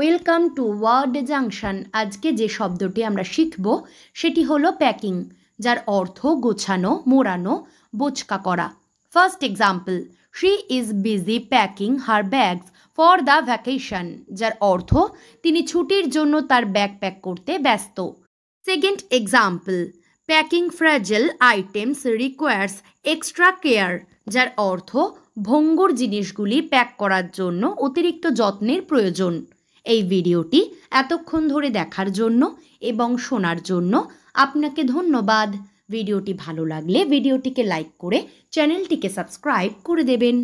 welcome to word junction আজকে যে শব্দটি আমরা শিখব সেটি হলো প্যাকিং যার অর্থ গোছানো মোড়ানো বোচকা করা first example she is busy packing her bags for the vacation যার অর্থ তিনি ছুটির জন্য তার ব্যাগ প্যাক করতে ব্যস্ত second example packing fragile items requires extra care যার অর্থ ভঙ্গুর জিনিসগুলি প্যাক করার জন্য অতিরিক্ত যত্নের প্রয়োজন এই ভিডিওটি এতক্ষণ ধরে দেখার জন্য এবং শোনার জন্য আপনাকে ধন্যবাদ ভিডিওটি ভালো লাগলে ভিডিওটিকে লাইক করে চ্যানেলটিকে সাবস্ক্রাইব করে দেবেন